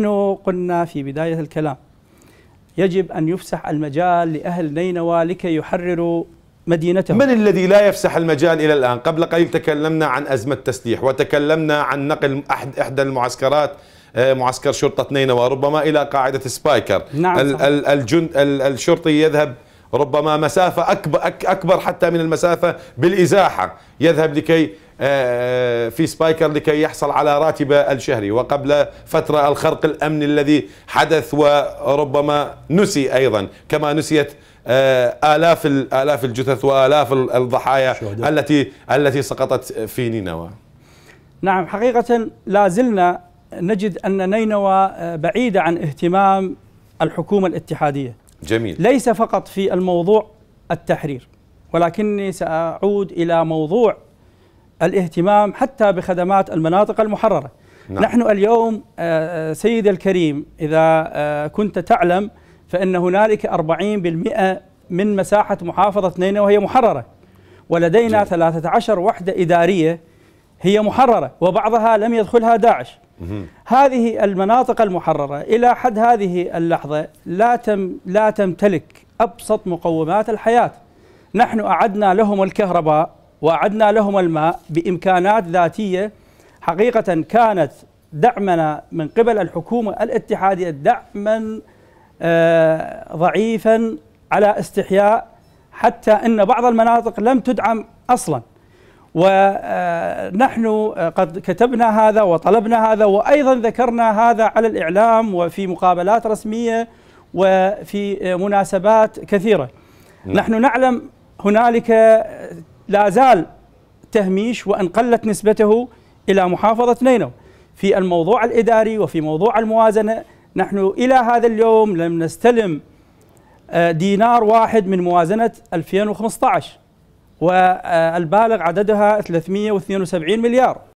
نحن قلنا في بداية الكلام يجب أن يفسح المجال لأهل نينوى لكي يحرروا مدينتهم من الذي لا يفسح المجال إلى الآن؟ قبل قليل تكلمنا عن أزمة تسليح وتكلمنا عن نقل أحد إحدى المعسكرات آه، معسكر شرطة نينوى ربما إلى قاعدة سبايكر نعم الجند الشرطي يذهب ربما مسافة أكبر, أكبر حتى من المسافة بالإزاحة يذهب لكي آه، آه، في سبايكر لكي يحصل على راتبه الشهري وقبل فتره الخرق الامني الذي حدث وربما نسي ايضا كما نسيت آه، الاف الاف الجثث والاف الضحايا شهداء. التي التي سقطت في نينوى. نعم حقيقه لا زلنا نجد ان نينوى بعيده عن اهتمام الحكومه الاتحاديه. جميل. ليس فقط في الموضوع التحرير ولكني ساعود الى موضوع الاهتمام حتى بخدمات المناطق المحررة نعم. نحن اليوم آه، آه، سيد الكريم إذا آه، كنت تعلم فإن هنالك 40% من مساحة محافظة نينوى وهي محررة ولدينا جميل. 13 وحدة إدارية هي محررة وبعضها لم يدخلها داعش هذه المناطق المحررة إلى حد هذه اللحظة لا, تم لا تمتلك أبسط مقومات الحياة نحن أعدنا لهم الكهرباء وأعدنا لهم الماء بإمكانات ذاتية حقيقة كانت دعمنا من قبل الحكومة الاتحادية دعما آه، ضعيفا على استحياء حتى أن بعض المناطق لم تدعم أصلا ونحن آه، قد كتبنا هذا وطلبنا هذا وأيضا ذكرنا هذا على الإعلام وفي مقابلات رسمية وفي آه، مناسبات كثيرة نعم. نحن نعلم هنالك لا زال تهميش وان قلت نسبته الى محافظه نينوى في الموضوع الاداري وفي موضوع الموازنه نحن الى هذا اليوم لم نستلم آه، دينار واحد من موازنه 2015 والبالغ عددها 372 مليار